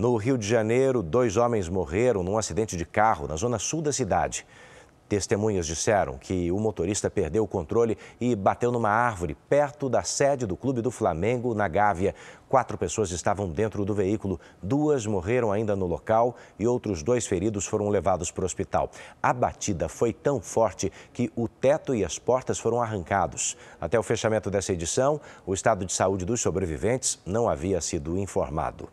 No Rio de Janeiro, dois homens morreram num acidente de carro na zona sul da cidade. Testemunhas disseram que o motorista perdeu o controle e bateu numa árvore perto da sede do Clube do Flamengo, na Gávea. Quatro pessoas estavam dentro do veículo, duas morreram ainda no local e outros dois feridos foram levados para o hospital. A batida foi tão forte que o teto e as portas foram arrancados. Até o fechamento dessa edição, o estado de saúde dos sobreviventes não havia sido informado.